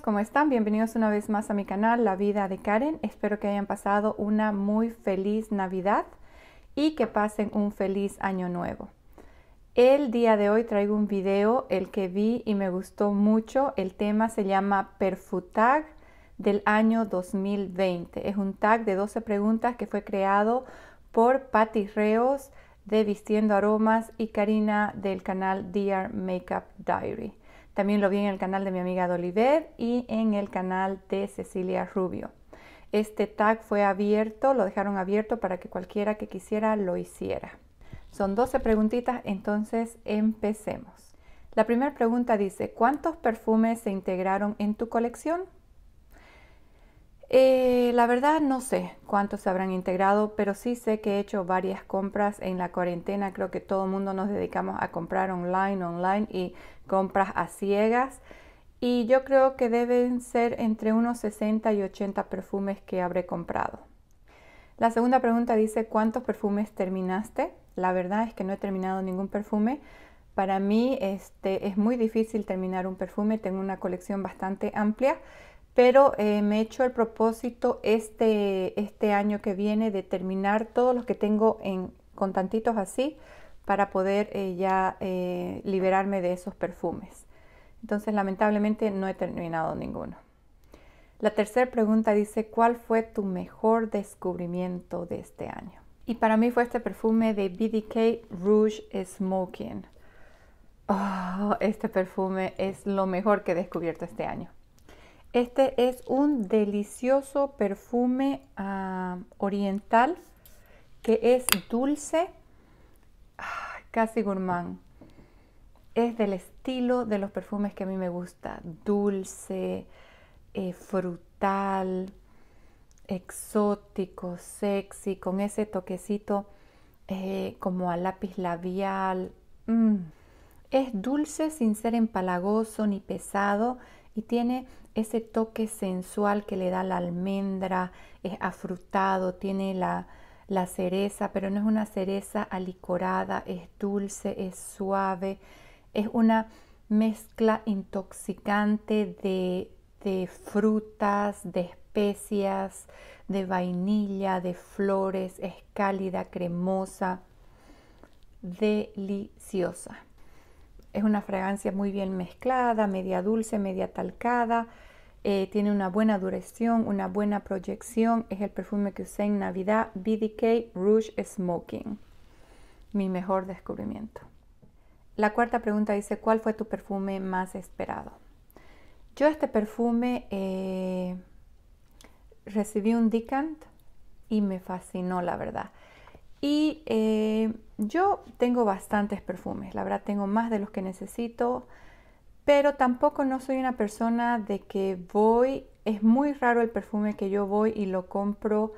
¿cómo están? Bienvenidos una vez más a mi canal La Vida de Karen. Espero que hayan pasado una muy feliz Navidad y que pasen un feliz año nuevo. El día de hoy traigo un video, el que vi y me gustó mucho. El tema se llama Perfutag del año 2020. Es un tag de 12 preguntas que fue creado por Patty Reos de Vistiendo Aromas y Karina del canal Dear Makeup Diary. También lo vi en el canal de mi amiga Dolivet y en el canal de Cecilia Rubio. Este tag fue abierto, lo dejaron abierto para que cualquiera que quisiera lo hiciera. Son 12 preguntitas, entonces empecemos. La primera pregunta dice, ¿cuántos perfumes se integraron en tu colección? Eh, la verdad no sé cuántos se habrán integrado, pero sí sé que he hecho varias compras en la cuarentena. Creo que todo el mundo nos dedicamos a comprar online, online y compras a ciegas. Y yo creo que deben ser entre unos 60 y 80 perfumes que habré comprado. La segunda pregunta dice, ¿cuántos perfumes terminaste? La verdad es que no he terminado ningún perfume. Para mí este, es muy difícil terminar un perfume, tengo una colección bastante amplia pero eh, me he hecho el propósito este, este, año que viene de terminar todos los que tengo en, con tantitos así para poder eh, ya eh, liberarme de esos perfumes. Entonces lamentablemente no he terminado ninguno. La tercera pregunta dice, ¿cuál fue tu mejor descubrimiento de este año? Y para mí fue este perfume de BDK Rouge Smoking. Oh, este perfume es lo mejor que he descubierto este año. Este es un delicioso perfume ah, oriental que es dulce, casi gourmand. Es del estilo de los perfumes que a mí me gusta, dulce, eh, frutal, exótico, sexy, con ese toquecito eh, como a lápiz labial. Mm. Es dulce sin ser empalagoso ni pesado, y tiene ese toque sensual que le da la almendra, es afrutado, tiene la, la cereza, pero no es una cereza alicorada, es dulce, es suave, es una mezcla intoxicante de, de frutas, de especias, de vainilla, de flores, es cálida, cremosa, deliciosa. Es una fragancia muy bien mezclada, media dulce, media talcada. Eh, tiene una buena duración, una buena proyección. Es el perfume que usé en Navidad, BDK Rouge Smoking. Mi mejor descubrimiento. La cuarta pregunta dice, ¿cuál fue tu perfume más esperado? Yo este perfume eh, recibí un decant y me fascinó, la verdad. Y eh, yo tengo bastantes perfumes, la verdad tengo más de los que necesito, pero tampoco no soy una persona de que voy, es muy raro el perfume que yo voy y lo compro,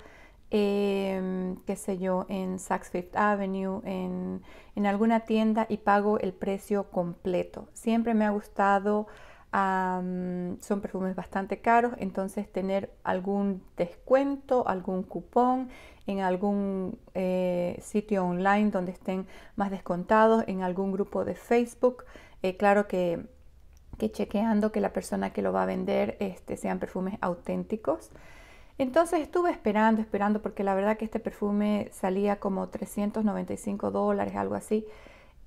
em, qué sé yo, en Saks Fifth Avenue, en, en alguna tienda y pago el precio completo. Siempre me ha gustado son perfumes bastante caros, entonces tener algún descuento, algún cupón en algún eh, sitio online donde estén más descontados, en algún grupo de Facebook. Eh, claro que, chequeando que la persona que lo va a vender este, sean perfumes auténticos. Entonces estuve esperando, esperando, porque la verdad que este perfume salía como 395 dólares, algo así,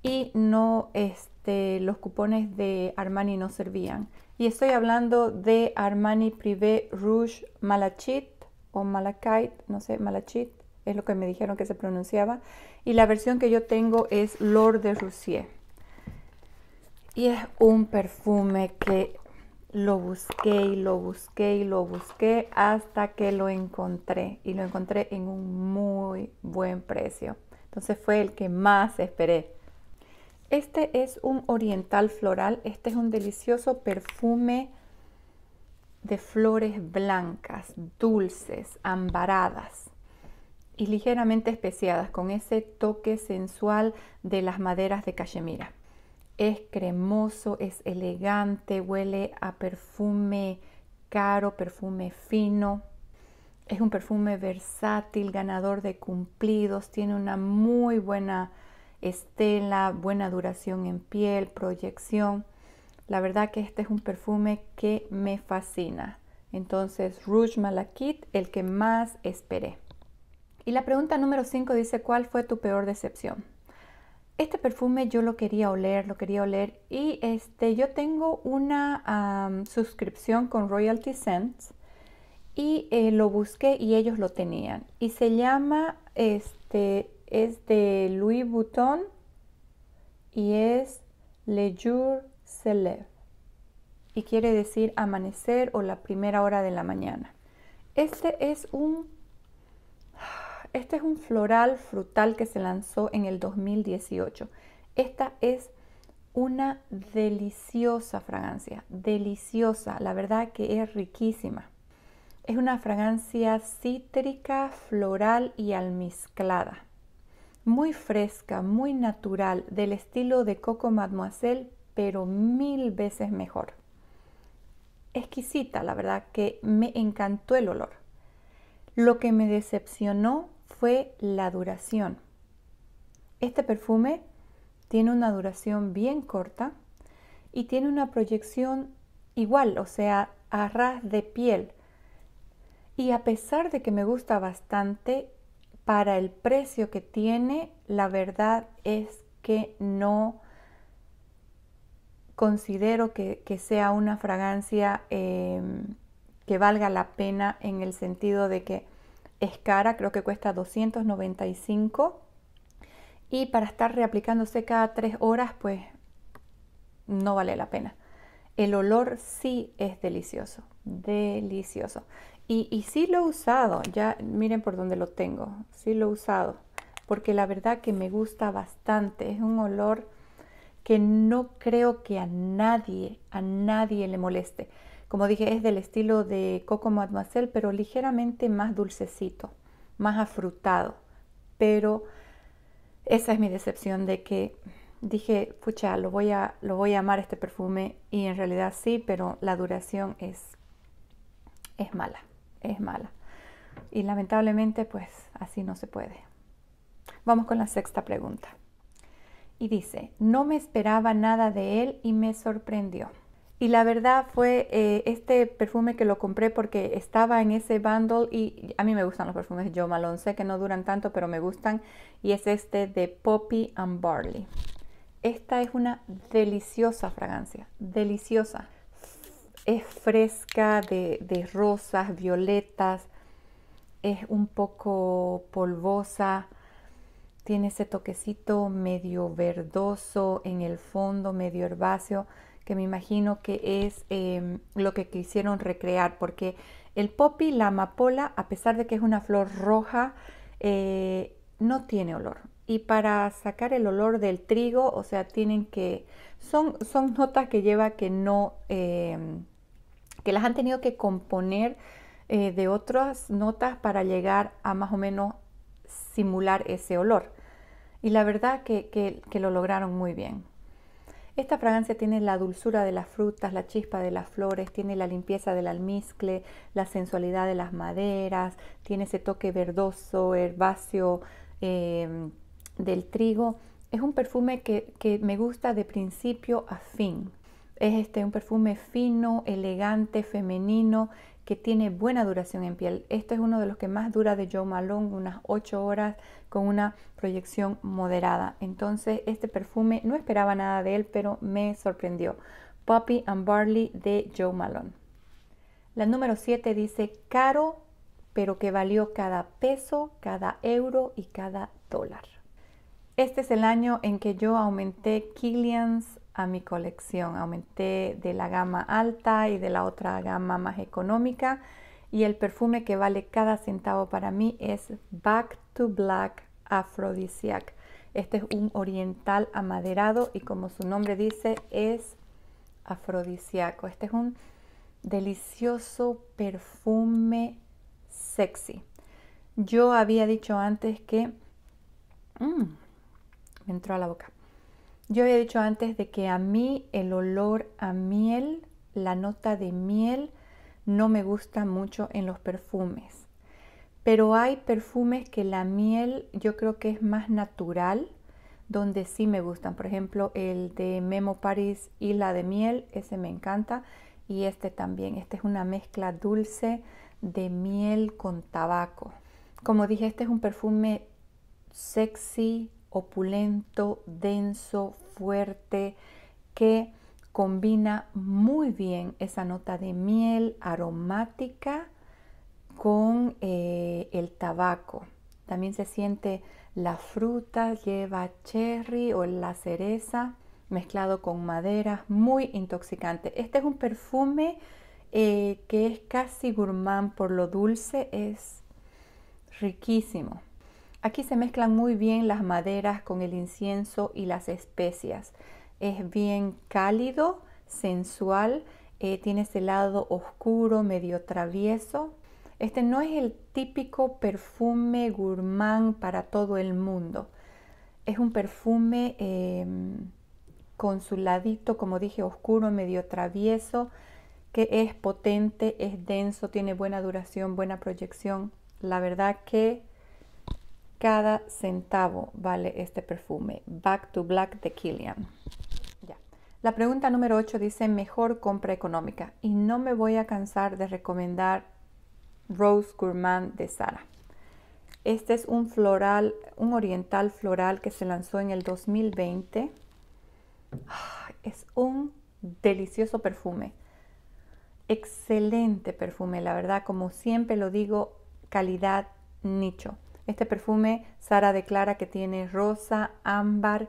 y no, es este, este, los cupones de Armani no servían. Y estoy hablando de Armani Privé Rouge Malachite o Malachite, no sé, Malachite es lo que me dijeron que se pronunciaba. Y la versión que yo tengo es Lord de Roussier. Y es un perfume que lo busqué y lo busqué y lo busqué hasta que lo encontré. Y lo encontré en un muy buen precio. Entonces fue el que más esperé. Este es un oriental floral. Este es un delicioso perfume de flores blancas, dulces, ambaradas y ligeramente especiadas con ese toque sensual de las maderas de cachemira. Es cremoso, es elegante, huele a perfume caro, perfume fino. Es un perfume versátil, ganador de cumplidos, tiene una muy buena estela, buena duración en piel, proyección. La verdad que este es un perfume que me fascina. Entonces, Rouge Malakit, el que más esperé. Y la pregunta número 5 dice, ¿cuál fue tu peor decepción? Este perfume yo lo quería oler, lo quería oler y este, yo tengo una suscripción con Royalty Scents y eh, lo busqué y ellos lo tenían. Y se llama este, es de Louis Vuitton y es Le Jour se y quiere decir amanecer o la primera hora de la mañana. Este es un este es un floral frutal que se lanzó en el 2018. Esta es una deliciosa fragancia, deliciosa, la verdad que es riquísima. Es una fragancia cítrica, floral y almizclada muy fresca, muy natural, del estilo de Coco Mademoiselle, pero mil veces mejor. Exquisita, la verdad que me encantó el olor. Lo que me decepcionó fue la duración. Este perfume tiene una duración bien corta y tiene una proyección igual, o sea, a ras de piel. Y a pesar de que me gusta bastante, para el precio que tiene, la verdad es que no considero que, sea una fragancia em, que valga la pena en el sentido de que es cara, creo que cuesta 295 y para estar reaplicándose cada tres horas pues no vale la pena el olor sí es delicioso, delicioso. Y, y, sí lo he usado, ya miren por dónde lo tengo, sí lo he usado, porque la verdad que me gusta bastante, es un olor que no creo que a nadie, a nadie le moleste. Como dije, es del estilo de Coco Mademoiselle, pero ligeramente más dulcecito, más afrutado. Pero esa es mi decepción de que dije, pucha, lo voy, a, lo voy a amar este perfume y en realidad sí, pero la duración es, es mala, es mala. Y lamentablemente pues así no se puede. Vamos con la sexta pregunta. Y dice, no me esperaba nada de él y me sorprendió. Y la verdad fue eh, este perfume que lo compré porque estaba en ese bundle y a mí me gustan los perfumes yo Malone. Sé que no duran tanto, pero me gustan. Y es este de Poppy and Barley. Esta es una deliciosa fragancia, deliciosa. Es fresca de, rosas, violetas, es un poco polvosa, tiene ese toquecito medio verdoso en el fondo, medio herbáceo, que me imagino que es em, lo que quisieron recrear, porque el poppy, la amapola, a pesar de que es una flor roja, eh, no tiene olor y para sacar el olor del trigo, o sea, tienen que, son, son notas que lleva que no, em, que las han tenido que componer eh, de otras notas para llegar a más o menos simular ese olor. Y la verdad que, lo lograron muy bien. Esta fragancia tiene la dulzura de las frutas, la chispa de las flores, tiene la limpieza del almizcle, la sensualidad de las maderas, tiene ese toque verdoso, herbáceo, em, del trigo. Es un perfume que, me gusta de principio a fin. Es este, un perfume fino, elegante, femenino, que tiene buena duración en piel. Este es uno de los que más dura de Joe Malone, unas 8 horas con una proyección moderada. Entonces, este perfume no esperaba nada de él, pero me sorprendió. Poppy and Barley de Joe Malone. La número 7 dice caro, pero que valió cada peso, cada euro y cada dólar. Este es el año en que yo aumenté Killians a mi colección. Aumenté de la gama alta y de la otra gama más económica. Y el perfume que vale cada centavo para mí es Back to Black Aphrodisiac. Este es un oriental amaderado y como su nombre dice es afrodisiaco. Este es un delicioso perfume sexy. Yo había dicho antes que mm, entró a la boca. Yo había dicho antes de que a mí el olor a miel, la nota de miel, no me gusta mucho en los perfumes. Pero hay perfumes que la miel yo creo que es más natural, donde sí me gustan. Por ejemplo, el de Memo Paris y la de miel, ese me encanta. Y este también. Este es una mezcla dulce de miel con tabaco. Como dije, este es un perfume sexy, opulento, denso, fuerte, que combina muy bien esa nota de miel aromática con eh, el tabaco. También se siente la fruta, lleva cherry o la cereza mezclado con madera muy intoxicante. Este es un perfume eh, que es casi gourmand por lo dulce, es riquísimo. Aquí se mezclan muy bien las maderas con el incienso y las especias. Es bien cálido, sensual, eh, tiene ese lado oscuro, medio travieso. Este no es el típico perfume gourmand para todo el mundo. Es un perfume em, con su ladito, como dije, oscuro, medio travieso, que es potente, es denso, tiene buena duración, buena proyección. La verdad que cada centavo vale este perfume. Back to Black de Killian. Ya. La pregunta número 8 dice mejor compra económica y no me voy a cansar de recomendar Rose Gourmand de Sara. Este es un floral, un oriental floral que se lanzó en el 2020. Ah, es un delicioso perfume. Excelente perfume, la verdad, como siempre lo digo, calidad nicho. Este perfume Sara declara que tiene rosa, ámbar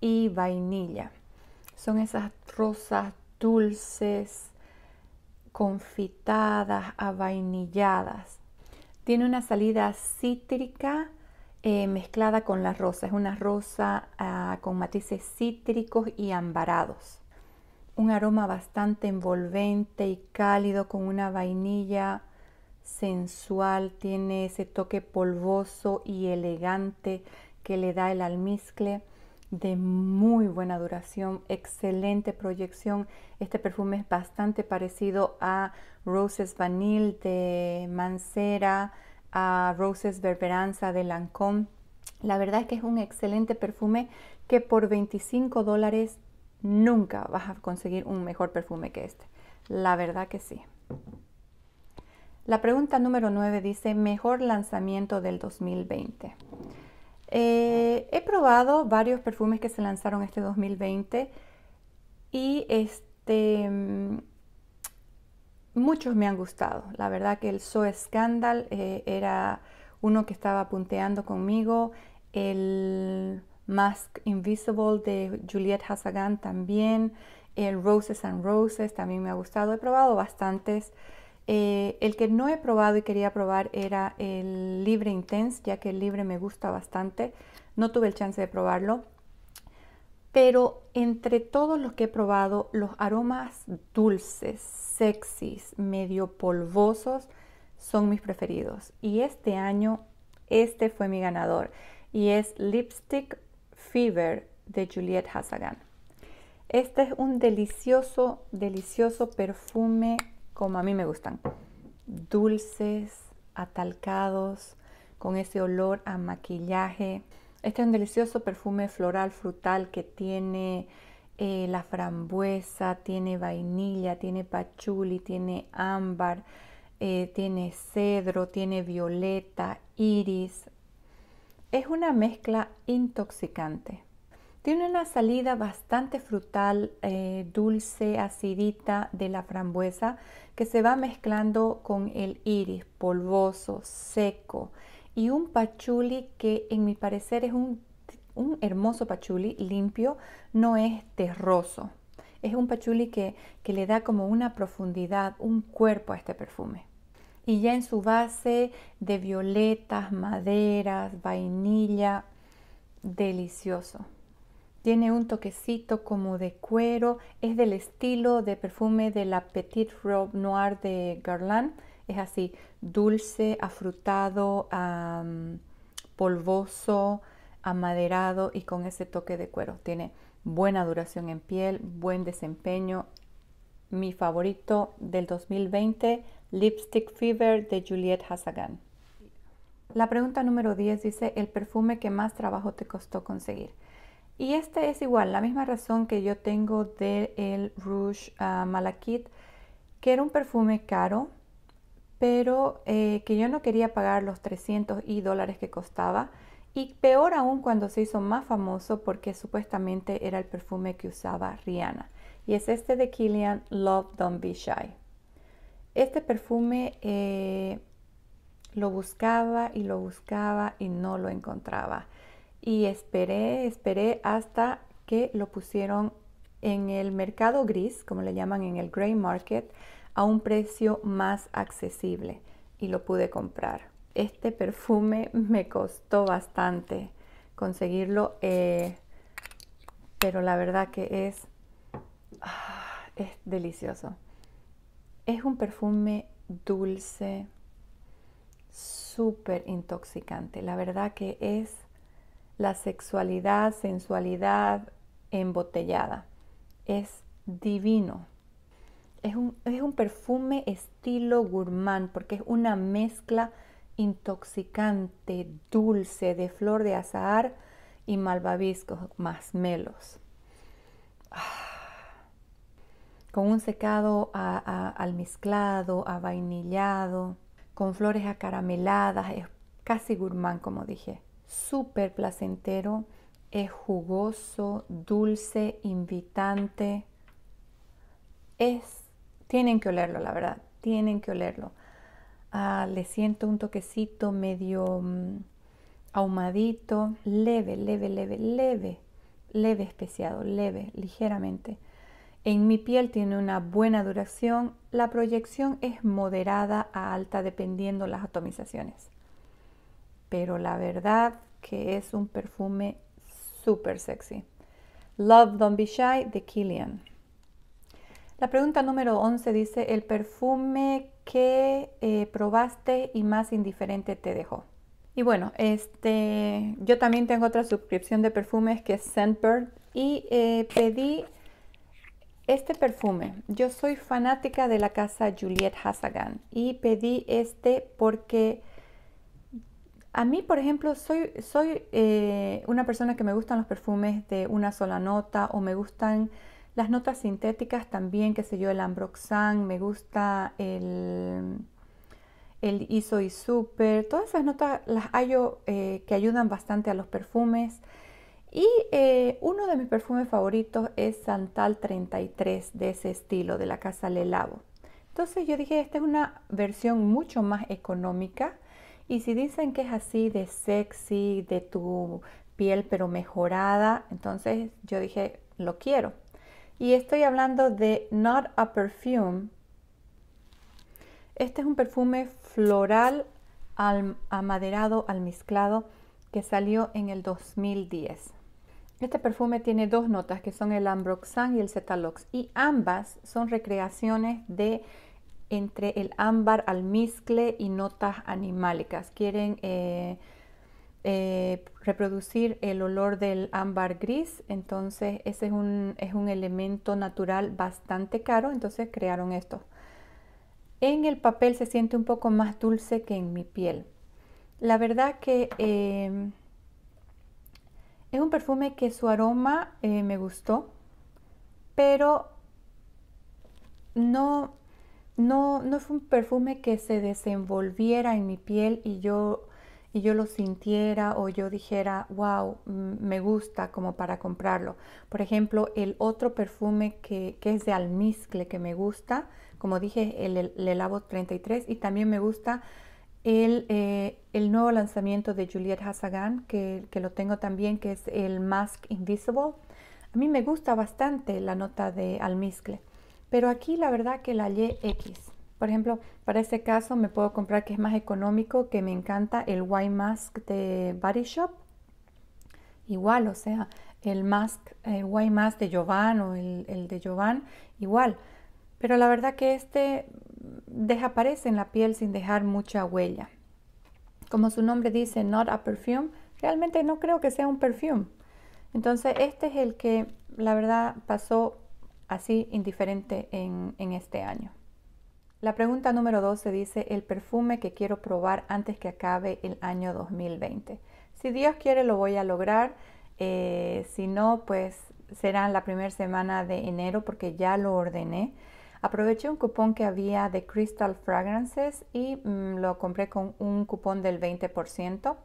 y vainilla. Son esas rosas dulces, confitadas, avainilladas. Tiene una salida cítrica eh, mezclada con la rosa. Es una rosa ah, con matices cítricos y ambarados. Un aroma bastante envolvente y cálido con una vainilla sensual, tiene ese toque polvoso y elegante que le da el almizcle de muy buena duración, excelente proyección. Este perfume es bastante parecido a Roses Vanille de Mancera, a Roses Berberanza de Lancôme. La verdad es que es un excelente perfume que por 25 dólares nunca vas a conseguir un mejor perfume que este. La verdad que sí. La pregunta número 9 dice, mejor lanzamiento del 2020. Eh, he probado varios perfumes que se lanzaron este 2020 y este, mm, muchos me han gustado. La verdad que el So Scandal eh, era uno que estaba punteando conmigo. El Mask Invisible de Juliette Hassagan también. El Roses and Roses también me ha gustado. He probado bastantes. Eh, el que no he probado y quería probar era el Libre Intense, ya que el Libre me gusta bastante. No tuve el chance de probarlo. Pero entre todos los que he probado, los aromas dulces, sexys, medio polvosos, son mis preferidos. Y este año, este fue mi ganador. Y es Lipstick Fever de Juliette Hassagan. Este es un delicioso, delicioso perfume como a mí me gustan, dulces, atalcados, con ese olor a maquillaje. Este es un delicioso perfume floral frutal que tiene eh, la frambuesa, tiene vainilla, tiene pachuli, tiene ámbar, eh, tiene cedro, tiene violeta, iris. Es una mezcla intoxicante. Tiene una salida bastante frutal, eh, dulce, acidita de la frambuesa que se va mezclando con el iris, polvoso, seco y un pachuli que en mi parecer es un, hermoso pachuli limpio, no es terroso. Es un pachuli que, que le da como una profundidad, un cuerpo a este perfume y ya en su base de violetas, maderas, vainilla, delicioso. Tiene un toquecito como de cuero, es del estilo de perfume de la Petite Robe Noir de Garland. Es así, dulce, afrutado, polvoso, amaderado y con ese toque de cuero. Tiene buena duración en piel, buen desempeño. Mi favorito del 2020, Lipstick Fever de Juliette Hassagan. La pregunta número 10 dice, ¿el perfume que más trabajo te costó conseguir? Y este es igual, la misma razón que yo tengo del Rouge uh, que era un perfume caro, pero eh, que yo no quería pagar los 300 y dólares que costaba. Y peor aún cuando se hizo más famoso porque supuestamente era el perfume que usaba Rihanna. Y es este de Killian, Love Don't Be Shy. Este perfume eh, lo buscaba y lo buscaba y no lo encontraba y esperé, esperé hasta que lo pusieron en el mercado gris, como le llaman en el gray market, a un precio más accesible y lo pude comprar. Este perfume me costó bastante conseguirlo, eh, pero la verdad que es, ah, es delicioso. Es un perfume dulce, súper intoxicante. La verdad que es la sexualidad, sensualidad embotellada. Es divino. Es un, perfume estilo gourmand porque es una mezcla intoxicante, dulce, de flor de azahar y malvaviscos, más melos. Ah. Con un secado a, a, almizclado, avainillado, con flores acarameladas, es casi gourmand, como dije súper placentero, es jugoso, dulce, invitante. Es, tienen que olerlo, la verdad, tienen que olerlo. Ah, le siento un toquecito medio mm, ahumadito, leve, leve, leve, leve, leve especiado, leve, ligeramente. En mi piel tiene una buena duración, la proyección es moderada a alta dependiendo las atomizaciones pero la verdad que es un perfume súper sexy. Love Don't Be Shy de Killian. La pregunta número 11 dice, ¿el perfume que eh, probaste y más indiferente te dejó? Y bueno, este, yo también tengo otra suscripción de perfumes que es Scentbird y eh, pedí este perfume. Yo soy fanática de la casa Juliette Hassagan y pedí este porque a mí, por ejemplo, soy, soy eh, una persona que me gustan los perfumes de una sola nota o me gustan las notas sintéticas también, qué sé yo, el Ambroxan, me gusta el, el ISO y Super. Todas esas notas las hallo eh, que ayudan bastante a los perfumes. Y eh, uno de mis perfumes favoritos es Santal 33 de ese estilo, de la casa Le Labo. Entonces yo dije, esta es una versión mucho más económica y si dicen que es así de sexy, de tu piel pero mejorada, entonces yo dije, lo quiero. Y estoy hablando de Not a Perfume. Este es un perfume floral al, amaderado, almizclado, que salió en el 2010. Este perfume tiene dos notas que son el Ambroxan y el Cetalox y ambas son recreaciones de entre el ámbar almizcle y notas animálicas. Quieren eh, eh, reproducir el olor del ámbar gris, entonces ese es un, es un elemento natural bastante caro, entonces crearon esto. En el papel se siente un poco más dulce que en mi piel. La verdad que eh, es un perfume que su aroma me gustó, pero no no, no fue un perfume que se desenvolviera en mi piel y yo, y yo lo sintiera o yo dijera, wow, mm, me gusta como para comprarlo. Por ejemplo, el otro perfume que, es de almizcle que me gusta, como dije, el, el, 33 y también me gusta eh, el, nuevo lanzamiento de Juliette Hassagan, que lo tengo también, que es el Mask Invisible. A mí me gusta bastante la nota de almizcle. Pero aquí la verdad que la x Por ejemplo, para este caso me puedo comprar que es más económico, que me encanta el Y Mask de Body Shop. Igual, o sea, el mask, el eh, Y Mask de Jovan o el, de Jovan, igual. Pero la verdad que este desaparece en la piel sin dejar mucha huella. Como su nombre dice, not a perfume, realmente no creo que sea un perfume. Entonces, este es el que la verdad pasó así indiferente en, este año. La pregunta número 12 dice el perfume que quiero probar antes que acabe el año 2020. Si Dios quiere lo voy a lograr, eh, si no pues será la primera semana de enero porque ya lo ordené. Aproveché un cupón que había de Crystal Fragrances y mm, lo compré con un cupón del 20%.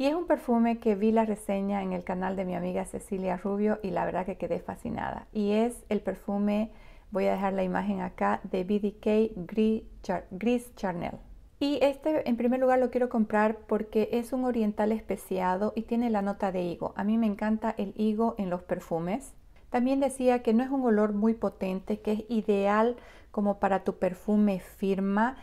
Y es un perfume que vi la reseña en el canal de mi amiga Cecilia Rubio y la verdad que quedé fascinada. Y es el perfume, voy a dejar la imagen acá, de BDK Gris, Charnel. Y este en primer lugar lo quiero comprar porque es un oriental especiado y tiene la nota de higo. A mí me encanta el higo en los perfumes. También decía que no es un olor muy potente, que es ideal como para tu perfume firma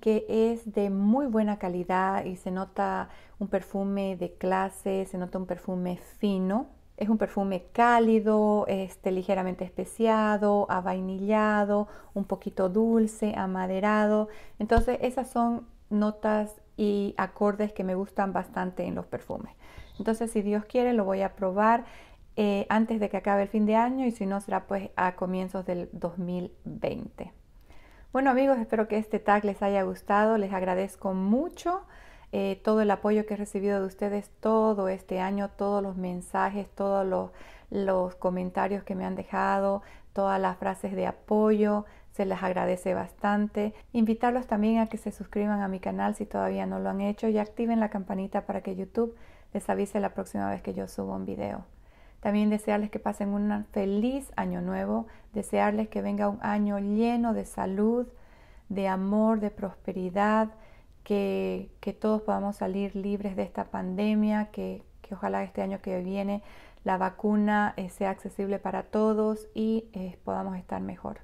que es de muy buena calidad y se nota un perfume de clase, se nota un perfume fino. Es un perfume cálido, este, ligeramente especiado, avainillado, un poquito dulce, amaderado. Entonces esas son notas y acordes que me gustan bastante en los perfumes. Entonces si Dios quiere lo voy a probar eh, antes de que acabe el fin de año y si no será pues a comienzos del 2020. Bueno amigos, espero que este tag les haya gustado, les agradezco mucho. Eh, todo el apoyo que he recibido de ustedes todo este año, todos los mensajes, todos los, comentarios que me han dejado, todas las frases de apoyo, se les agradece bastante. Invitarlos también a que se suscriban a mi canal si todavía no lo han hecho y activen la campanita para que YouTube les avise la próxima vez que yo subo un video. También desearles que pasen un feliz año nuevo, desearles que venga un año lleno de salud, de amor, de prosperidad, que, todos podamos salir libres de esta pandemia, que, ojalá este año que viene la vacuna eh, sea accesible para todos y eh, podamos estar mejor.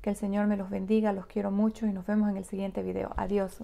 Que el Señor me los bendiga, los quiero mucho y nos vemos en el siguiente video. Adiós.